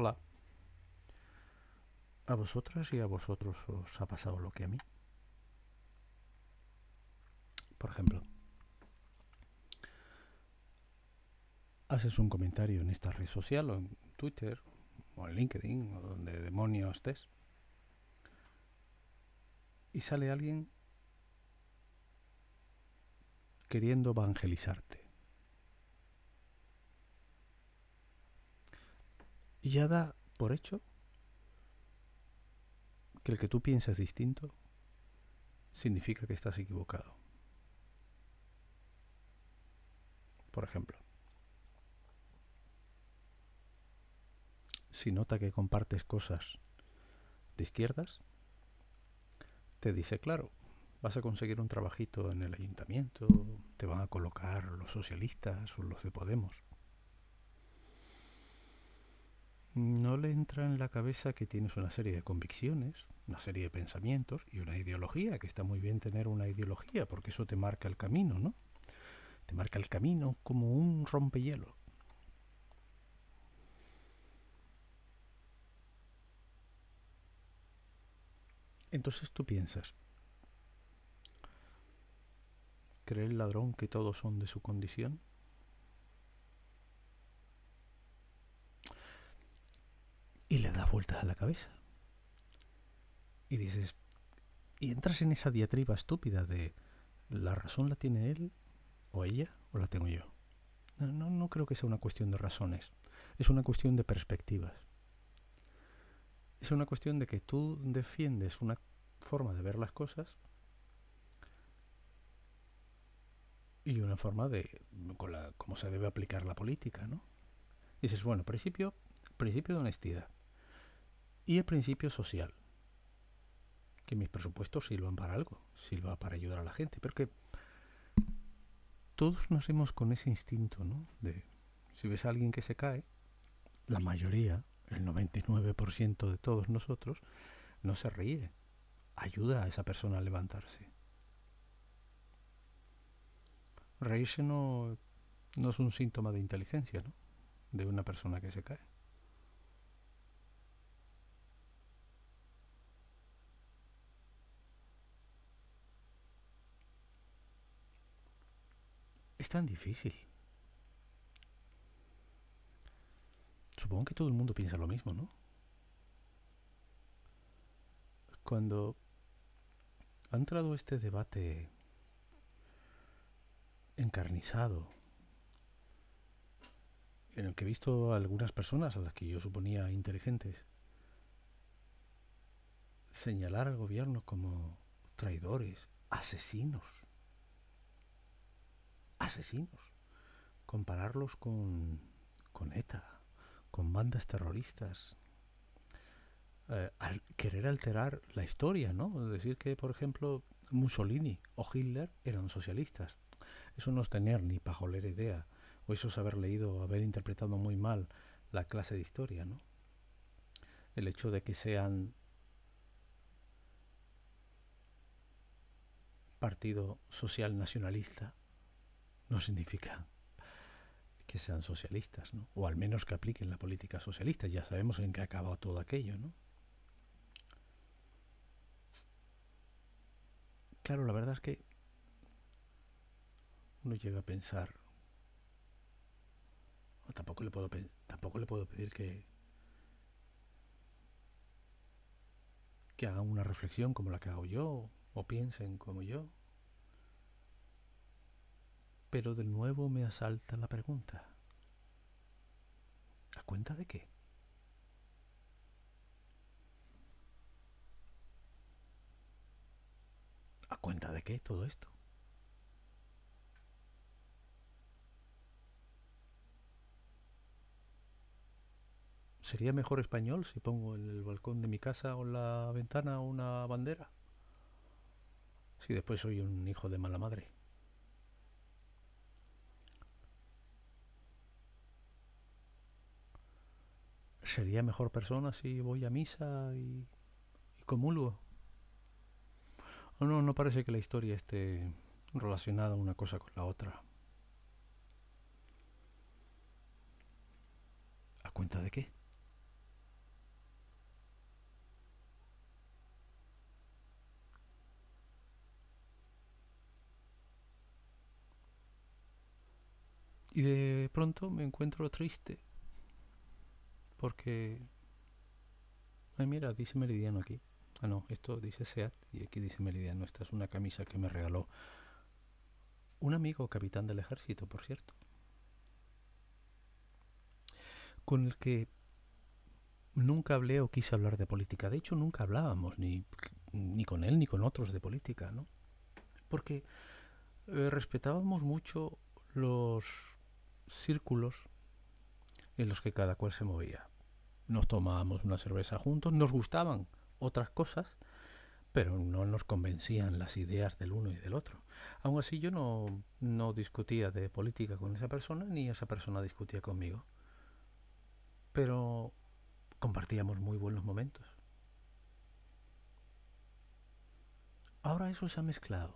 Hola. ¿A vosotras y a vosotros os ha pasado lo que a mí? Por ejemplo, haces un comentario en esta red social o en Twitter o en LinkedIn o donde demonios estés y sale alguien queriendo evangelizarte. y ya da por hecho que el que tú piensas distinto significa que estás equivocado. Por ejemplo, si nota que compartes cosas de izquierdas, te dice, claro, vas a conseguir un trabajito en el ayuntamiento, te van a colocar los socialistas o los de Podemos no le entra en la cabeza que tienes una serie de convicciones, una serie de pensamientos y una ideología, que está muy bien tener una ideología, porque eso te marca el camino, ¿no? Te marca el camino como un rompehielo. Entonces tú piensas, ¿cree el ladrón que todos son de su condición? vueltas a la cabeza. Y dices, y entras en esa diatriba estúpida de la razón la tiene él o ella o la tengo yo. No, no, creo que sea una cuestión de razones, es una cuestión de perspectivas. Es una cuestión de que tú defiendes una forma de ver las cosas y una forma de con cómo se debe aplicar la política, ¿no? Dices, bueno, principio, principio de honestidad. Y el principio social, que mis presupuestos sirvan para algo, sirva para ayudar a la gente, Porque que todos nacemos con ese instinto, ¿no? De si ves a alguien que se cae, la mayoría, el 99% de todos nosotros, no se ríe, ayuda a esa persona a levantarse. Reírse no es un síntoma de inteligencia, ¿no? De una persona que se cae. es tan difícil? Supongo que todo el mundo piensa lo mismo, ¿no? Cuando ha entrado este debate encarnizado, en el que he visto a algunas personas a las que yo suponía inteligentes señalar al gobierno como traidores, asesinos asesinos, compararlos con, ETA, con bandas terroristas, eh, al querer alterar la historia, ¿no? Decir que, por ejemplo, Mussolini o Hitler eran socialistas. Eso no es tener ni pajolera idea, o eso es haber leído, haber interpretado muy mal la clase de historia, ¿no? El hecho de que sean partido social nacionalista no significa que sean socialistas, ¿no? o al menos que apliquen la política socialista. Ya sabemos en qué ha todo aquello. ¿no? Claro, la verdad es que uno llega a pensar, o tampoco le puedo, tampoco le puedo pedir que, que hagan una reflexión como la que hago yo, o piensen como yo, pero de nuevo me asalta la pregunta. ¿A cuenta de qué? ¿A cuenta de qué todo esto? ¿Sería mejor español si pongo en el balcón de mi casa o en la ventana una bandera? Si después soy un hijo de mala madre. sería mejor persona si voy a misa y, comulgo. O no, no parece que la historia esté relacionada una cosa con la otra. ¿A cuenta de qué? Y de pronto me encuentro triste porque... Ay, mira, dice Meridiano aquí. Ah, no, esto dice SEAT y aquí dice Meridiano. Esta es una camisa que me regaló un amigo capitán del ejército, por cierto. Con el que nunca hablé o quise hablar de política. De hecho, nunca hablábamos ni, con él ni con otros de política, ¿no? Porque eh, respetábamos mucho los círculos en los que cada cual se movía nos tomábamos una cerveza juntos, nos gustaban otras cosas, pero no nos convencían las ideas del uno y del otro. Aún así yo no, no discutía de política con esa persona, ni esa persona discutía conmigo. Pero compartíamos muy buenos momentos. Ahora eso se ha mezclado.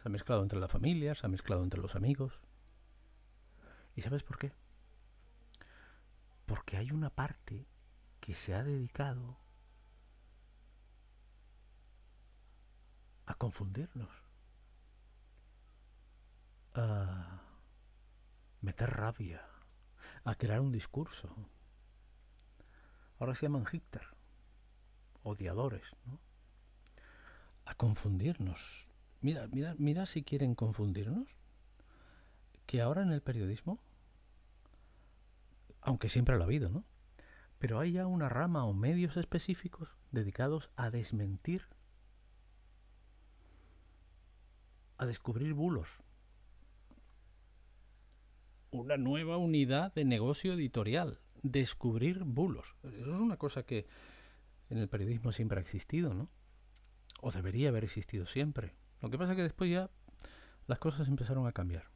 Se ha mezclado entre la familia, se ha mezclado entre los amigos. ¿Y sabes por qué? Porque hay una parte que se ha dedicado a confundirnos, a meter rabia, a crear un discurso. Ahora se llaman hipster, odiadores, ¿no? a confundirnos. Mira, mira, mira si quieren confundirnos. Que ahora en el periodismo aunque siempre lo ha habido, ¿no? Pero hay ya una rama o medios específicos dedicados a desmentir, a descubrir bulos. Una nueva unidad de negocio editorial, descubrir bulos. Eso es una cosa que en el periodismo siempre ha existido, ¿no? O debería haber existido siempre. Lo que pasa es que después ya las cosas empezaron a cambiar.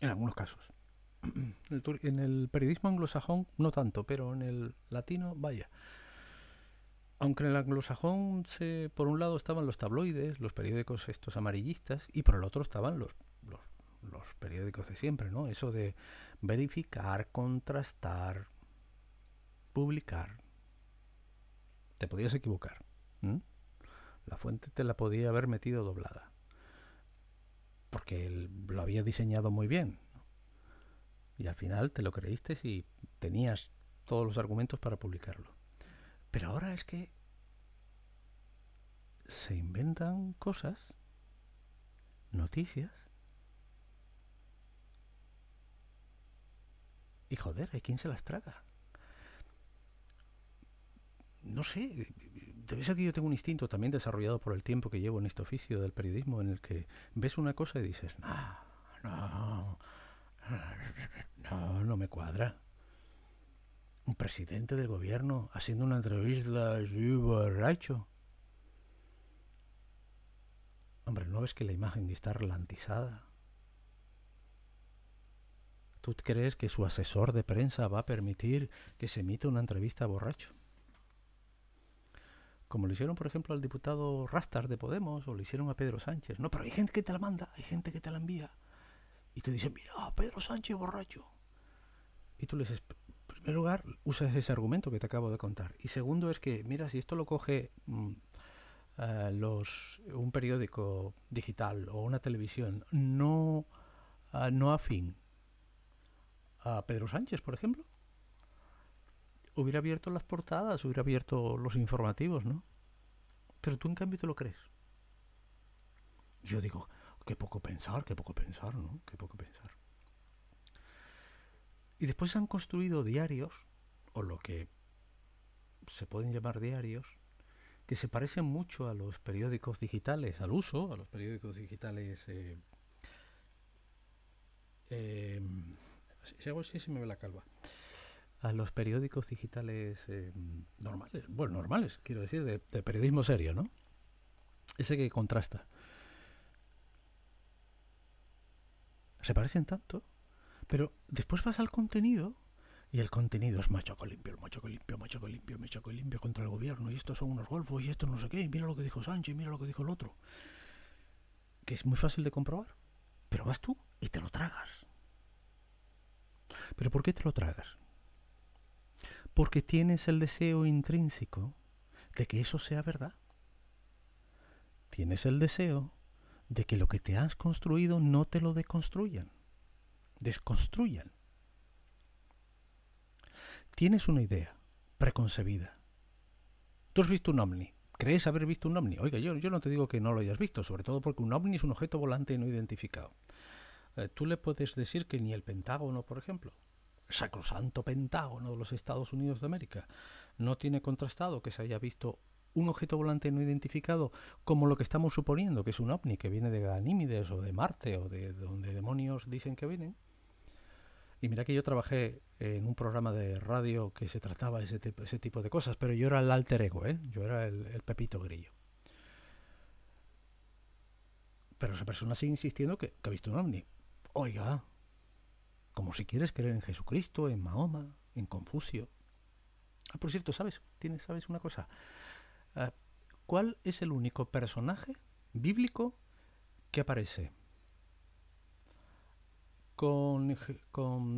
En algunos casos en el periodismo anglosajón no tanto, pero en el latino, vaya. Aunque en el anglosajón, se, por un lado estaban los tabloides, los periódicos estos amarillistas, y por el otro estaban los, los, periódicos de siempre, ¿no? Eso de verificar, contrastar, publicar. Te podías equivocar. La fuente te la podía haber metido doblada. Porque él lo había diseñado muy bien y al final te lo creíste y tenías todos los argumentos para publicarlo. Pero ahora es que se inventan cosas, noticias. Y joder, ¿hay se las traga? No sé, debe ser que yo tengo un instinto también desarrollado por el tiempo que llevo en este oficio del periodismo, en el que ves una cosa y dices, no, no, no, no me cuadra. Un presidente del gobierno haciendo una entrevista así borracho. Hombre, ¿no ves que la imagen está ralentizada? ¿Tú crees que su asesor de prensa va a permitir que se emita una entrevista borracho? Como lo hicieron, por ejemplo, al diputado Rastar de Podemos o lo hicieron a Pedro Sánchez. No, pero hay gente que te la manda, hay gente que te la envía y te dicen, mira, Pedro Sánchez borracho. Y tú le dices En primer lugar, usas ese argumento que te acabo de contar. Y segundo es que, mira, si esto lo coge mm, eh, los, un periódico digital o una televisión no, eh, no afín a Pedro Sánchez, por ejemplo, hubiera abierto las portadas, hubiera abierto los informativos, ¿no? Pero tú en cambio te lo crees. Yo digo, qué poco pensar, qué poco pensar, ¿no? Qué poco pensar. Y después se han construido diarios, o lo que se pueden llamar diarios, que se parecen mucho a los periódicos digitales, al uso, a los periódicos digitales. Eh, em, si hago así, se me ve la calva. A los periódicos digitales em, normales, bueno, normales, quiero decir, de, de periodismo serio, ¿no? Ese que contrasta. se parecen tanto, pero después vas al contenido y el contenido es machaco limpio, machaco limpio, machaco limpio, machaco limpio contra el gobierno, y estos son unos golfos, y esto no sé qué, y mira lo que dijo Sánchez, y mira lo que dijo el otro. Que es muy fácil de comprobar, pero vas tú y te lo tragas. ¿Pero por qué te lo tragas? Porque tienes el deseo intrínseco de que eso sea verdad. Tienes el deseo de que lo que te has construido no te lo deconstruyan, desconstruyan. Tienes una idea preconcebida. Tú has visto un ovni, crees haber visto un ovni. Oiga, yo, yo no te digo que no lo hayas visto, sobre todo porque un ovni es un objeto volante no identificado. Eh, tú le puedes decir que ni el Pentágono, por ejemplo, sacrosanto Pentágono de los Estados Unidos de América, no tiene contrastado que se haya visto un objeto volante no identificado como lo que estamos suponiendo, que es un ovni que viene de Ganímides o de Marte o de donde demonios dicen que vienen. Y mira que yo trabajé en un programa de radio que se trataba ese, ese tipo de cosas, pero yo era el alter ego, ¿eh? yo era el, Pepito Grillo. Pero esa persona sigue insistiendo que, ha visto un ovni. Oiga, como si quieres creer en Jesucristo, en Mahoma, en Confucio. Ah, por cierto, ¿sabes? ¿Tienes, ¿Sabes una cosa? Ah, ¿Cuál es el único personaje bíblico que aparece? Con,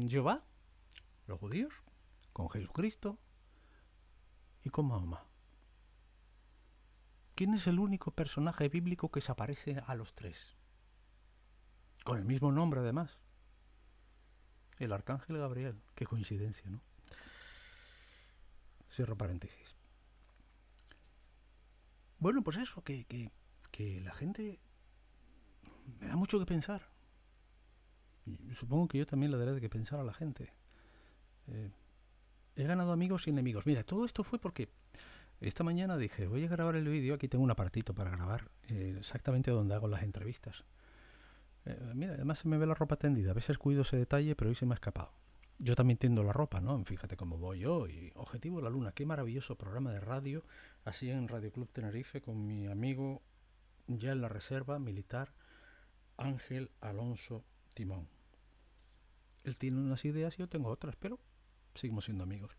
Jehová, los judíos, con Jesucristo y con Mahoma. ¿Quién es el único personaje bíblico que se aparece a los tres? Con el mismo nombre además. El arcángel Gabriel. Qué coincidencia, ¿no? Cierro paréntesis. Bueno, pues eso, que, que, que la gente me da mucho que pensar. supongo que yo también le daré de que pensar a la gente. Eh, he ganado amigos y enemigos. Mira, todo esto fue porque esta mañana dije, voy a grabar el vídeo, aquí tengo un apartito para grabar eh, exactamente donde hago las entrevistas. Eh, mira, además se me ve la ropa tendida, a veces cuido ese detalle, pero hoy se me ha escapado. Yo también tiendo la ropa, ¿no? Fíjate cómo voy yo y Objetivo La Luna, qué maravilloso programa de radio así en Radio Club Tenerife con mi amigo ya en la reserva militar Ángel Alonso Timón. Él tiene unas ideas y yo tengo otras, pero seguimos siendo amigos.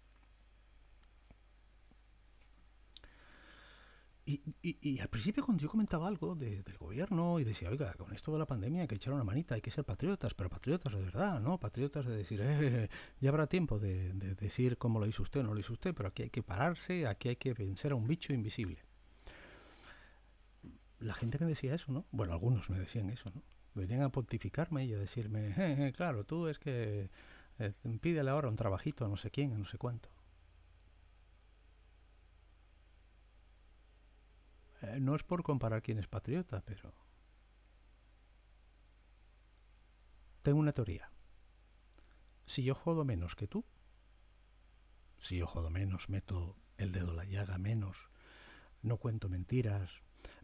Y, y, al principio cuando yo comentaba algo del gobierno y decía, oiga, con esto de la pandemia hay que echar una manita, hay que ser patriotas, pero patriotas de verdad, ¿no? Patriotas de decir, eh, ya habrá tiempo de, decir cómo lo hizo usted o no lo hizo usted, pero aquí hay que pararse, aquí hay que vencer a un bicho invisible. La gente me decía eso, ¿no? Bueno, algunos me decían eso, ¿no? Venían a pontificarme y a decirme, claro, tú es que eh, pídele ahora un trabajito a no sé quién, a no sé cuánto. Eh, no es por comparar quién es patriota, pero... Tengo una teoría. Si yo jodo menos que tú, si yo jodo menos, meto el dedo la llaga menos, no cuento mentiras,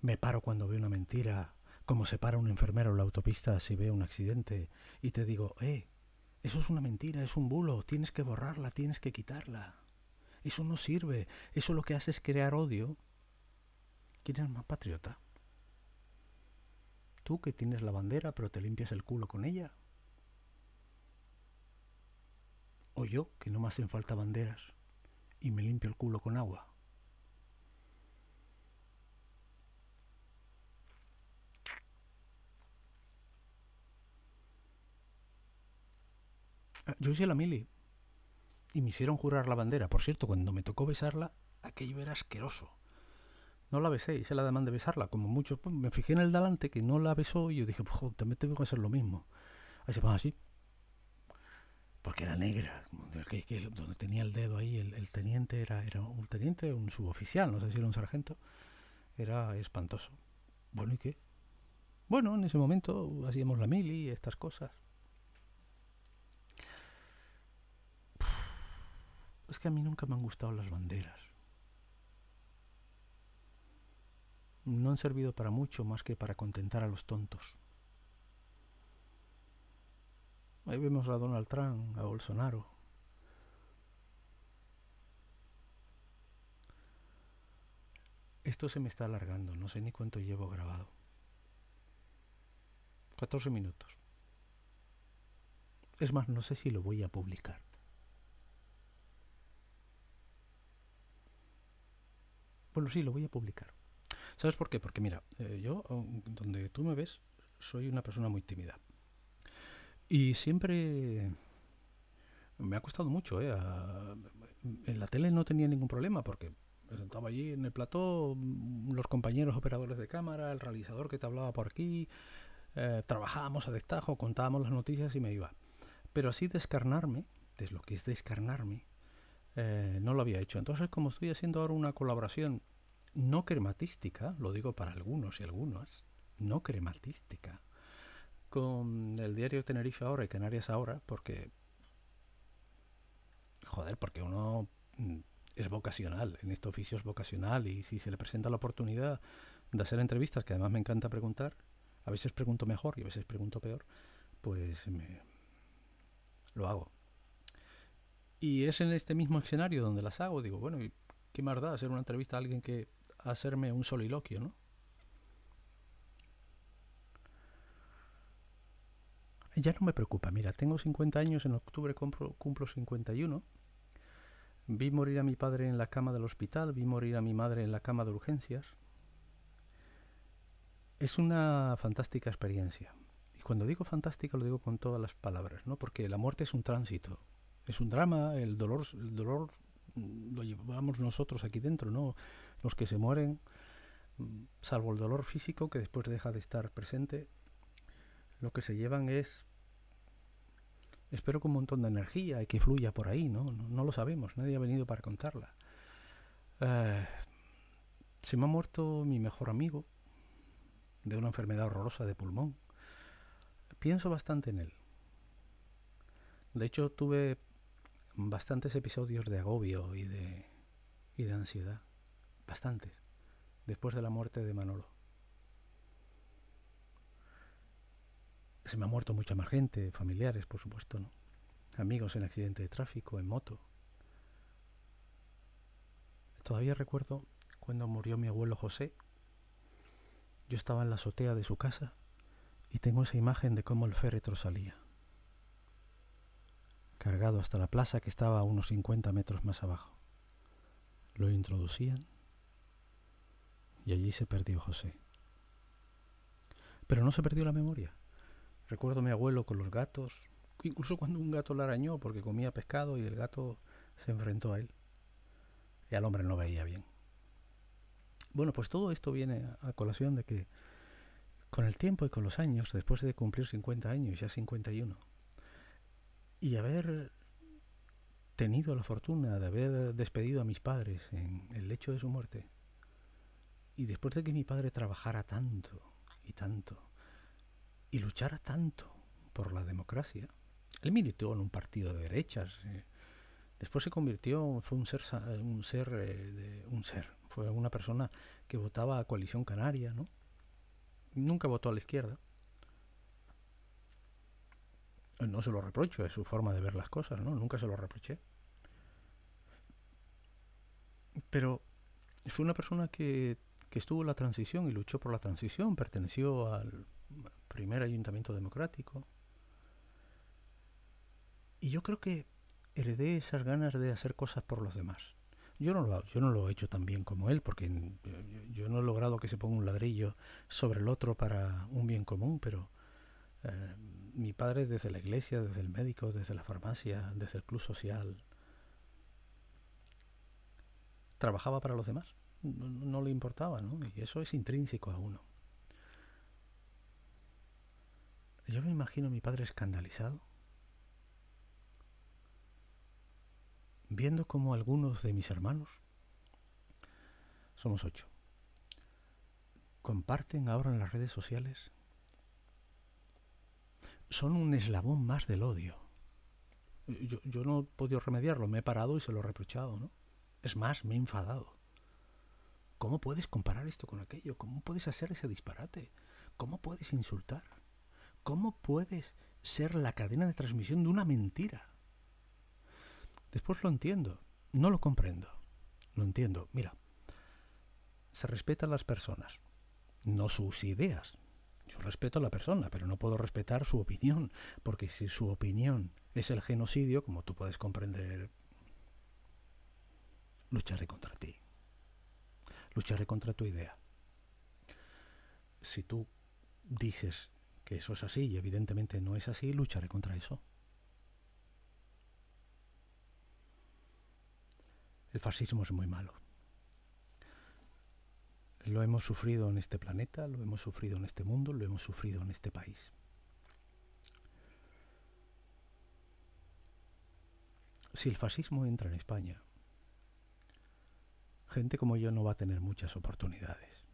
me paro cuando veo una mentira, como se para un enfermero en la autopista si ve un accidente, y te digo, eh, eso es una mentira, es un bulo, tienes que borrarla, tienes que quitarla. Eso no sirve, eso lo que hace es crear odio ¿Quién es más patriota? Tú que tienes la bandera pero te limpias el culo con ella. O yo que no me hacen falta banderas y me limpio el culo con agua. Ah, yo hice la mili y me hicieron jurar la bandera. Por cierto, cuando me tocó besarla, aquello era asqueroso no la besé, se la demanda de besarla, como muchos, pues, me fijé en el delante que no la besó y yo dije, pues, joder, también tengo que hacer lo mismo. Ahí se va así. Ah, Porque era negra, donde tenía el dedo ahí, el, teniente era, era un teniente, un suboficial, no sé si era un sargento, era espantoso. Bueno, ¿y qué? Bueno, en ese momento hacíamos la mili, y estas cosas. Es que a mí nunca me han gustado las banderas. no han servido para mucho más que para contentar a los tontos. Ahí vemos a Donald Trump, a Bolsonaro. Esto se me está alargando, no sé ni cuánto llevo grabado. 14 minutos. Es más, no sé si lo voy a publicar. Bueno, sí, lo voy a publicar. ¿Sabes por qué? Porque mira, eh, yo, oh, donde tú me ves, soy una persona muy tímida. Y siempre me ha costado mucho. Eh, en la tele no tenía ningún problema porque me sentaba allí en el plató, mm, los compañeros operadores de cámara, el realizador que te hablaba por aquí, eh, trabajábamos a destajo, contábamos las noticias y me iba. Pero así descarnarme, es lo que es descarnarme, no lo había hecho. Entonces, como estoy haciendo ahora una colaboración no crematística, lo digo para algunos y algunas, no crematística, con el diario Tenerife ahora y Canarias ahora, porque, joder, porque uno mm, es vocacional, en este oficio es vocacional y si se le presenta la oportunidad de hacer entrevistas, que además me encanta preguntar, a veces pregunto mejor y a veces pregunto peor, pues me, lo hago. Y es en este mismo escenario donde las hago, digo, bueno, qué más da hacer una entrevista a alguien que hacerme un soliloquio, ¿no? Ya no me preocupa, mira, tengo 50 años, en octubre cumplo, 51. Vi morir a mi padre en la cama del hospital, vi morir a mi madre en la cama de urgencias. Es una fantástica experiencia. Y cuando digo fantástica lo digo con todas las palabras, ¿no? Porque la muerte es un tránsito, es un drama, el dolor, el dolor lo llevamos nosotros aquí dentro, ¿no? los que se mueren, salvo el dolor físico que después deja de estar presente, lo que se llevan es, espero que un montón de energía y que fluya por ahí, ¿no? No, lo sabemos, nadie ha venido para contarla. Eh, se me ha muerto mi mejor amigo de una enfermedad horrorosa de pulmón. Pienso bastante en él. De hecho, tuve bastantes episodios de agobio y y de ansiedad bastantes, después de la muerte de Manolo. Se me ha muerto mucha más gente, familiares, por supuesto, Amigos en accidente de tráfico, en moto. Todavía recuerdo cuando murió mi abuelo José. Yo estaba en la azotea de su casa y tengo esa imagen de cómo el féretro salía, cargado hasta la plaza que estaba a unos 50 metros más abajo. Lo introducían y allí se perdió José. Pero no se perdió la memoria. Recuerdo a mi abuelo con los gatos, incluso cuando un gato le arañó porque comía pescado y el gato se enfrentó a él. Y al hombre no veía bien. Bueno, pues todo esto viene a colación de que con el tiempo y con los años, después de cumplir 50 años, ya 51, y haber tenido la fortuna de haber despedido a mis padres en el lecho de su muerte, y después de que mi padre trabajara tanto y tanto y luchara tanto por la democracia, él militó en un partido de derechas. Eh, después se convirtió, fue un ser, eh, un ser, eh, de, un ser, fue una persona que votaba a Coalición Canaria, ¿no? Nunca votó a la izquierda. No se lo reprocho, es su forma de ver las cosas, ¿no? Nunca se lo reproché. Pero fue una persona que que estuvo en la transición y luchó por la transición, perteneció al primer ayuntamiento democrático. Y yo creo que heredé esas ganas de hacer cosas por los demás. Yo no lo, yo no lo he hecho tan bien como él, porque eh, yo, no he logrado que se ponga un ladrillo sobre el otro para un bien común, pero eh, mi padre desde la iglesia, desde el médico, desde la farmacia, desde el club social, trabajaba para los demás no, le importaba, ¿no? Y eso es intrínseco a uno. Yo me imagino a mi padre escandalizado, viendo como algunos de mis hermanos, somos ocho, comparten ahora en las redes sociales, son un eslabón más del odio. Yo, yo no he podido remediarlo, me he parado y se lo he reprochado, ¿no? Es más, me he enfadado. ¿Cómo puedes comparar esto con aquello? ¿Cómo puedes hacer ese disparate? ¿Cómo puedes insultar? ¿Cómo puedes ser la cadena de transmisión de una mentira? Después lo entiendo, no lo comprendo. Lo entiendo, mira, se respetan las personas, no sus ideas. Yo respeto a la persona, pero no puedo respetar su opinión, porque si su opinión es el genocidio, como tú puedes comprender, lucharé contra ti lucharé contra tu idea. Si tú dices que eso es así y evidentemente no es así, lucharé contra eso. El fascismo es muy malo. Lo hemos sufrido en este planeta, lo hemos sufrido en este mundo, lo hemos sufrido en este país. Si el fascismo entra en España, gente como yo no va a tener muchas oportunidades.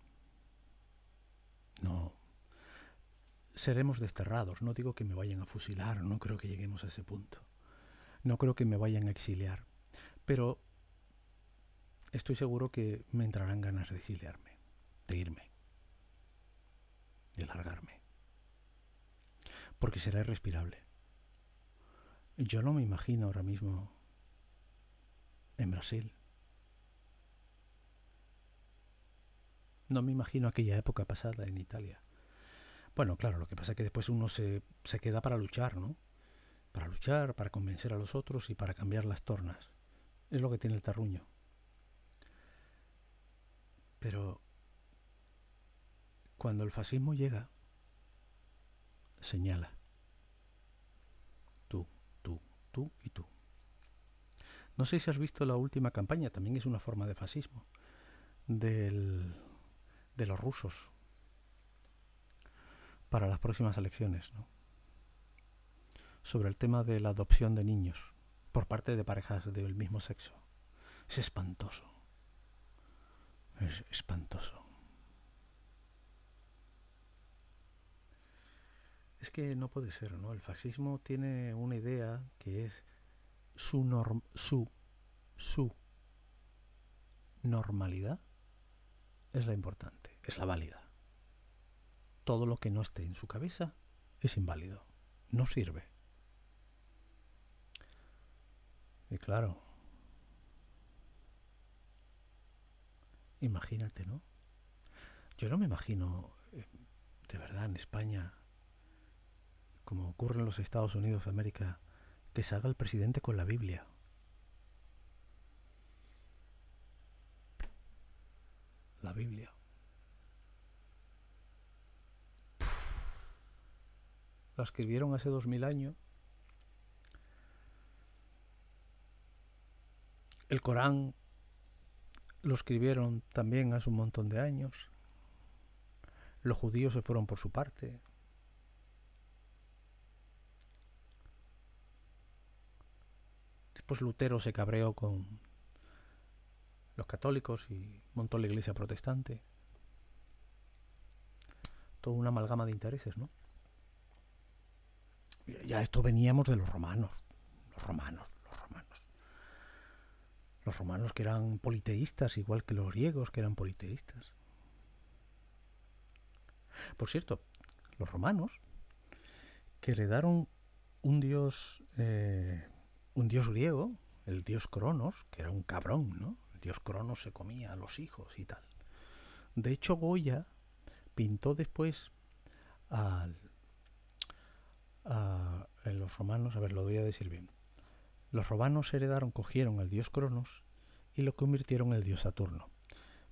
No. Seremos desterrados, no digo que me vayan a fusilar, no creo que lleguemos a ese punto. No creo que me vayan a exiliar, pero estoy seguro que me entrarán ganas de exiliarme, de irme, de largarme. Porque será irrespirable. Yo no me imagino ahora mismo en Brasil, No me imagino aquella época pasada en Italia. Bueno, claro, lo que pasa es que después uno se, queda para luchar, ¿no? Para luchar, para convencer a los otros y para cambiar las tornas. Es lo que tiene el tarruño. Pero cuando el fascismo llega, señala. Tú, tú, tú y tú. No sé si has visto la última campaña, también es una forma de fascismo, del de los rusos para las próximas elecciones, sobre el tema de la adopción de niños por parte de parejas del mismo sexo. Es espantoso. Es espantoso. Es que no puede ser, ¿no? El fascismo tiene una idea que es su su su normalidad es la importante es la válida. Todo lo que no esté en su cabeza es inválido, no sirve. Y claro, imagínate, ¿no? Yo no me imagino, eh, de verdad, en España, como ocurre en los Estados Unidos de América, que salga el presidente con la Biblia. La Biblia. la escribieron hace 2000 años. El Corán lo escribieron también hace un montón de años. Los judíos se fueron por su parte. Después Lutero se cabreó con los católicos y montó la iglesia protestante. todo una amalgama de intereses, ¿no? ya esto veníamos de los romanos, los romanos, los romanos. Los romanos que eran politeístas, igual que los griegos que eran politeístas. Por cierto, los romanos que heredaron un dios, eh, un dios griego, el dios Cronos, que era un cabrón, ¿no? El dios Cronos se comía a los hijos y tal. De hecho, Goya pintó después al, a, los romanos, a ver, lo voy a decir bien. Los romanos heredaron, cogieron al dios Cronos y lo convirtieron en el dios Saturno.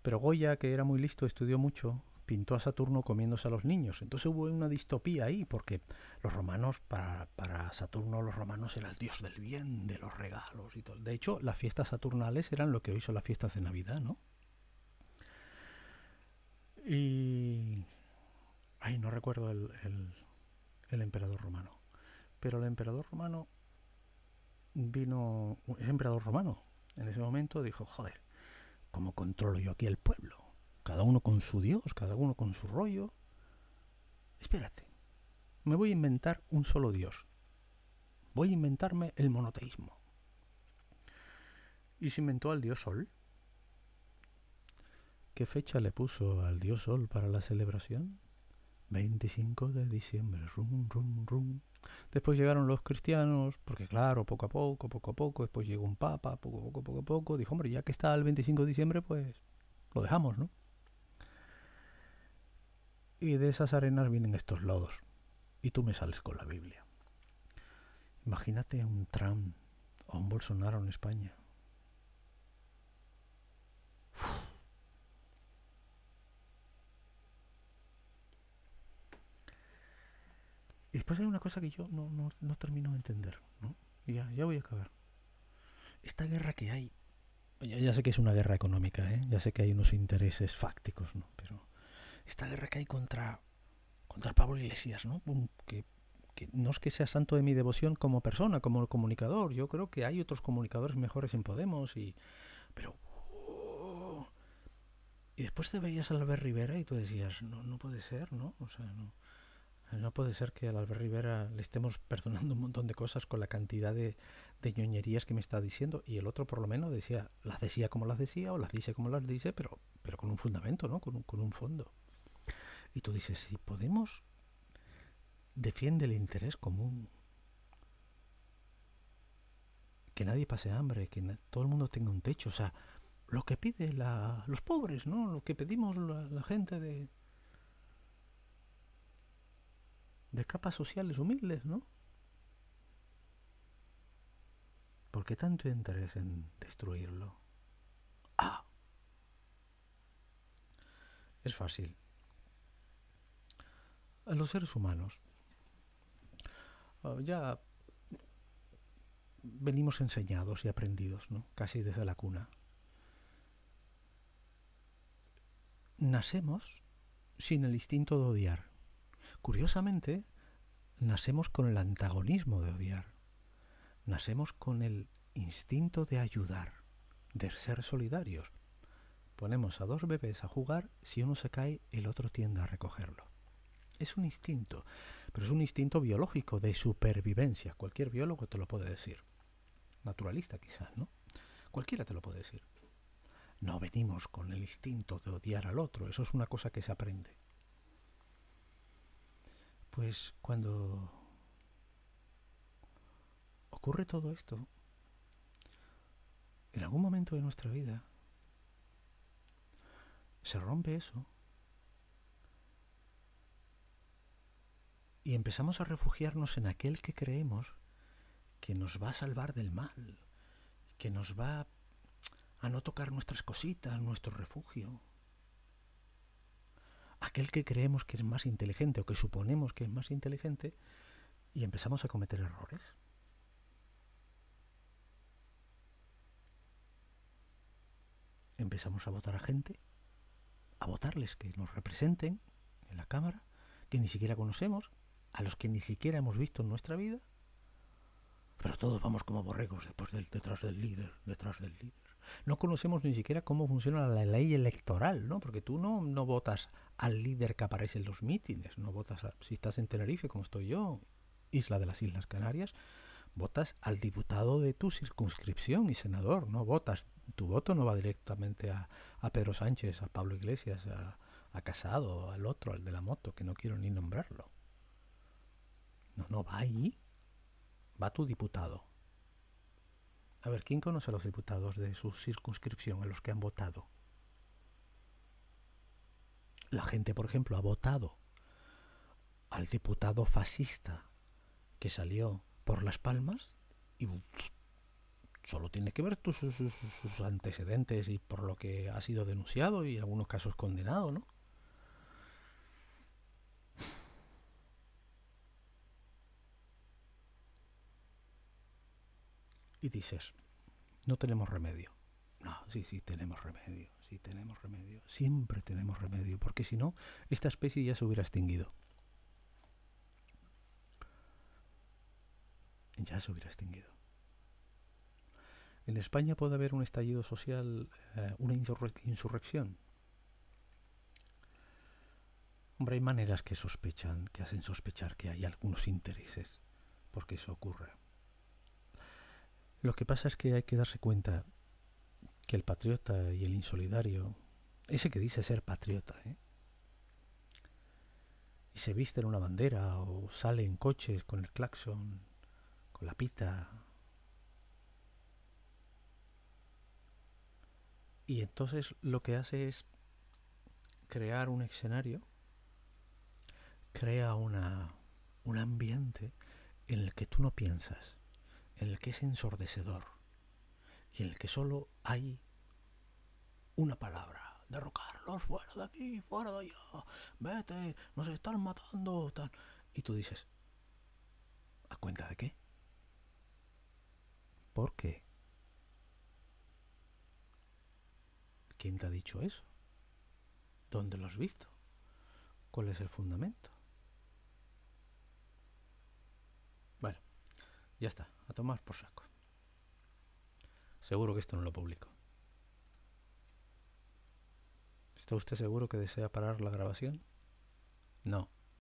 Pero Goya, que era muy listo, estudió mucho, pintó a Saturno comiéndose a los niños. Entonces hubo una distopía ahí, porque los romanos, para, Saturno, los romanos eran el dios del bien, de los regalos y todo. De hecho, las fiestas saturnales eran lo que hoy son las fiestas de Navidad, ¿no? Y. Ay, no recuerdo el, el emperador romano. Pero el emperador romano vino, es emperador romano, en ese momento dijo, joder, ¿cómo controlo yo aquí el pueblo? Cada uno con su dios, cada uno con su rollo. Espérate, me voy a inventar un solo dios. Voy a inventarme el monoteísmo. Y se inventó al dios Sol. ¿Qué fecha le puso al dios Sol para la celebración? 25 de diciembre, rum, rum, rum. Después llegaron los cristianos, porque claro, poco a poco, poco a poco, después llegó un papa, poco a poco, poco a poco, dijo, hombre, ya que está el 25 de diciembre, pues lo dejamos, ¿no? Y de esas arenas vienen estos lodos, y tú me sales con la Biblia. Imagínate un Trump o un Bolsonaro en España, Después pues hay una cosa que yo no, no, termino de entender, ¿no? Ya, ya voy a acabar. Esta guerra que hay, ya, ya, sé que es una guerra económica, ¿eh? ya sé que hay unos intereses fácticos, ¿no? Pero esta guerra que hay contra, contra Pablo Iglesias, ¿no? Que, no es que sea santo de mi devoción como persona, como comunicador. Yo creo que hay otros comunicadores mejores en Podemos y... Pero... Oh, y después te veías a ver Rivera y tú decías, no, no puede ser, ¿no? O sea, no no puede ser que al Albert Rivera le estemos perdonando un montón de cosas con la cantidad de, ñoñerías que me está diciendo. Y el otro, por lo menos, decía, las decía como las decía o las dice como las dice, pero, pero con un fundamento, ¿no? Con un, fondo. Y tú dices, si Podemos defiende el interés común, que nadie pase hambre, que todo el mundo tenga un techo, o sea, lo que piden los pobres, ¿no? Lo que pedimos la gente de, de capas sociales humildes, ¿no? ¿Por qué tanto interés en destruirlo? Ah. Es fácil. A los seres humanos ah, ya venimos enseñados y aprendidos, ¿no? Casi desde la cuna. Nacemos sin el instinto de odiar Curiosamente, nacemos con el antagonismo de odiar. Nacemos con el instinto de ayudar, de ser solidarios. Ponemos a dos bebés a jugar, si uno se cae, el otro tiende a recogerlo. Es un instinto, pero es un instinto biológico de supervivencia. Cualquier biólogo te lo puede decir. Naturalista quizás, ¿no? Cualquiera te lo puede decir. No venimos con el instinto de odiar al otro, eso es una cosa que se aprende. Pues cuando ocurre todo esto, en algún momento de nuestra vida se rompe eso y empezamos a refugiarnos en aquel que creemos que nos va a salvar del mal, que nos va a no tocar nuestras cositas, nuestro refugio aquel que creemos que es más inteligente o que suponemos que es más inteligente y empezamos a cometer errores. Empezamos a votar a gente, a votarles que nos representen en la Cámara, que ni siquiera conocemos, a los que ni siquiera hemos visto en nuestra vida, pero todos vamos como borregos después del, detrás del líder, detrás del líder. No conocemos ni siquiera cómo funciona la ley electoral, Porque tú no, votas al líder que aparece en los mítines, no votas, si estás en Tenerife, como estoy yo, isla de las Islas Canarias, votas al diputado de tu circunscripción y senador, no votas, tu voto no va directamente a, Pedro Sánchez, a Pablo Iglesias, a, a Casado, al otro, al de la moto, que no quiero ni nombrarlo. No, no, va ahí, va tu diputado, a ver, ¿quién conoce a los diputados de su circunscripción a los que han votado? La gente, por ejemplo, ha votado al diputado fascista que salió por Las Palmas y solo tiene que ver sus, antecedentes y por lo que ha sido denunciado y en algunos casos condenado, ¿no? y dices, no tenemos remedio. No, sí, sí, tenemos remedio, sí, tenemos remedio, siempre tenemos remedio, porque si no, esta especie ya se hubiera extinguido. Ya se hubiera extinguido. En España puede haber un estallido social, eh, una insurrección. Hombre, hay maneras que sospechan, que hacen sospechar que hay algunos intereses porque eso ocurre. Lo que pasa es que hay que darse cuenta que el patriota y el insolidario, ese que dice ser patriota, ¿eh? y se viste en una bandera o sale en coches con el claxon, con la pita, y entonces lo que hace es crear un escenario, crea un ambiente en el que tú no piensas en el que es ensordecedor y en el que solo hay una palabra. Derrocarlos, fuera de aquí, fuera de allá, vete, nos están matando, Y tú dices, ¿a cuenta de qué? ¿Por qué? ¿Quién te ha dicho eso? ¿Dónde lo has visto? ¿Cuál es el fundamento? Ya está, a tomar por saco. Seguro que esto no lo publico. ¿Está usted seguro que desea parar la grabación? No.